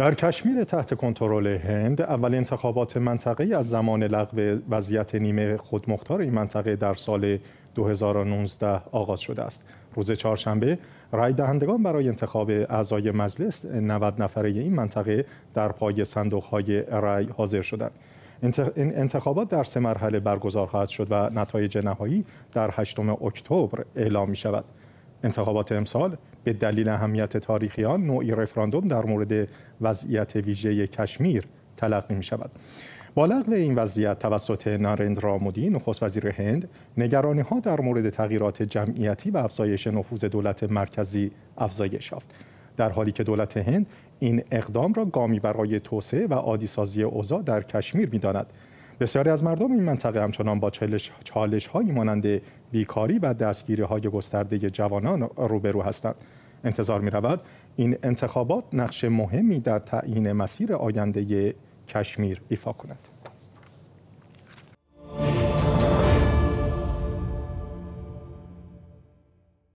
در کشمیر تحت کنترل هند اول انتخابات منطقه از زمان لغو وضعیت نیمه خودمختار این منطقه در سال 2019 آغاز شده است. روز چهارشنبه رای دهندگان برای انتخاب اعضای مجلس 90 نفره این منطقه در پای صندوق های رای حاضر شدند. انتخابات در سه مرحله برگزار خواهد شد و نتایج نهایی در 8 اکتبر اعلام می شود. انتخابات امسال به دلیل اهمیت تاریخی آن نوعی رفراندوم در مورد وضعیت ویژه کشمیر تلقی می شود با لغو این وضعیت توسط نارندرا مودی نخست وزیر هند نگرانی ها در مورد تغییرات جمعیتی و افزایش نفوذ دولت مرکزی افزایش یافت در حالی که دولت هند این اقدام را گامی برای توسعه و عادیسازی اوضاع در کشمیر داند. بسیاری از مردم این منطقه همچنان با چالش, چالش مانند بیکاری و دستگیری های گسترده جوانان روبرو هستند انتظار می رود این انتخابات نقش مهمی در تعیین مسیر آینده کشمیر ایفا کند